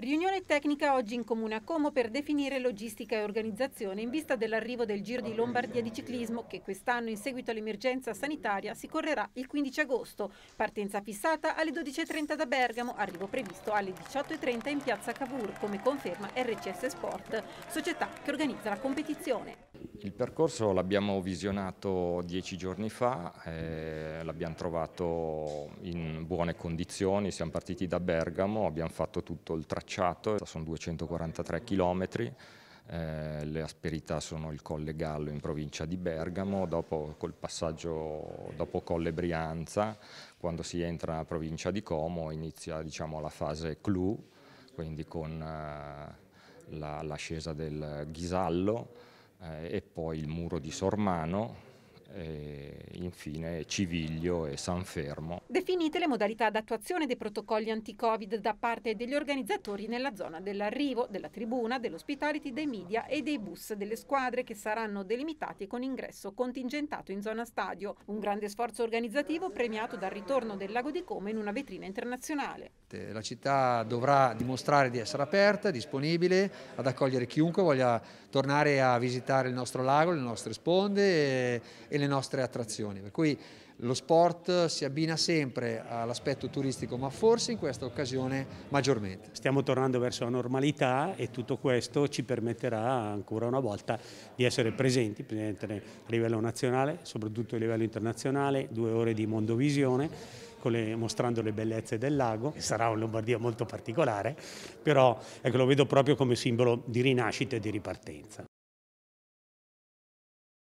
Riunione tecnica oggi in Comune a Como per definire logistica e organizzazione in vista dell'arrivo del Giro di Lombardia di ciclismo che quest'anno in seguito all'emergenza sanitaria si correrà il 15 agosto. Partenza fissata alle 12.30 da Bergamo, arrivo previsto alle 18.30 in piazza Cavour come conferma RCS Sport, società che organizza la competizione. Il percorso l'abbiamo visionato dieci giorni fa, eh, l'abbiamo trovato in buone condizioni, siamo partiti da Bergamo, abbiamo fatto tutto il tracciato, sono 243 chilometri, eh, le asperità sono il Colle Gallo in provincia di Bergamo, dopo col passaggio dopo Colle Brianza, quando si entra nella provincia di Como inizia diciamo, la fase clou, quindi con eh, l'ascesa la, del Ghisallo, eh, e poi il muro di Sormano, e eh, infine Civiglio e Sanfermo. Definite le modalità d'attuazione dei protocolli anti-Covid da parte degli organizzatori nella zona dell'arrivo, della tribuna, dell'ospitality, dei media e dei bus delle squadre che saranno delimitati con ingresso contingentato in zona stadio. Un grande sforzo organizzativo premiato dal ritorno del Lago di Como in una vetrina internazionale tutte. La città dovrà dimostrare di essere aperta, disponibile ad accogliere chiunque voglia tornare a visitare il nostro lago, le nostre sponde e, e le nostre attrazioni. Per cui lo sport si abbina sempre all'aspetto turistico, ma forse in questa occasione maggiormente. Stiamo tornando verso la normalità e tutto questo ci permetterà ancora una volta di essere presenti, presenti a livello nazionale, soprattutto a livello internazionale, due ore di mondovisione le, mostrando le bellezze del lago, sarà un Lombardia molto particolare, però ecco, lo vedo proprio come simbolo di rinascita e di ripartenza.